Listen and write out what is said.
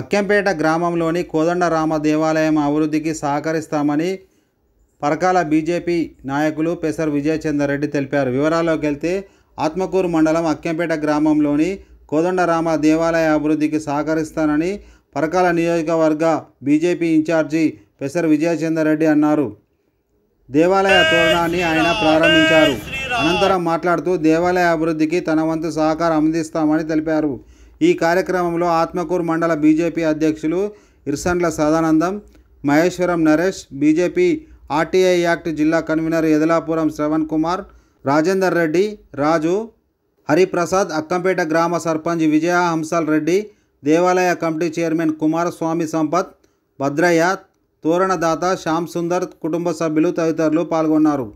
అక్కంపేట గ్రామంలోని కోదండరామ దేవాలయం అభివృద్ధికి సహకరిస్తామని పరకాల బీజేపీ నాయకులు పెసర్ విజయచందర్ రెడ్డి తెలిపారు వివరాల్లోకి వెళ్తే ఆత్మకూరు మండలం అక్కంపేట గ్రామంలోని కోదండరామ దేవాలయ అభివృద్ధికి సహకరిస్తానని పరకాల నియోజకవర్గ బీజేపీ ఇన్ఛార్జి పెసర్ విజయచందర్ రెడ్డి అన్నారు దేవాలయ తోరణాన్ని ఆయన ప్రారంభించారు అనంతరం మాట్లాడుతూ దేవాలయ అభివృద్ధికి తన వంతు సహకారం అందిస్తామని తెలిపారు ఈ కార్యక్రమంలో ఆత్మకూరు మండల బీజేపీ అధ్యక్షులు Irsandla Sadanandam Maheshwaram Naresh BJP RTI act జిల్లా కన్వీనర్ ఎదలాపురం శ్రవణ్ కుమార్ రాజేందర్ రెడ్డి రాజు హరిప్రసాద్ అక్కంపేట గ్రామ సర్పంచ్ విజయ హంసాల్ రెడ్డి దేవాలయ కమిటీ చైర్మన్ కుమారస్వామి సంపత్ భద్రయ్య తోరణదాత శ్యామ్ సుందర్ కుటుంబ సభ్యులు తదితరులు పాల్గొన్నారు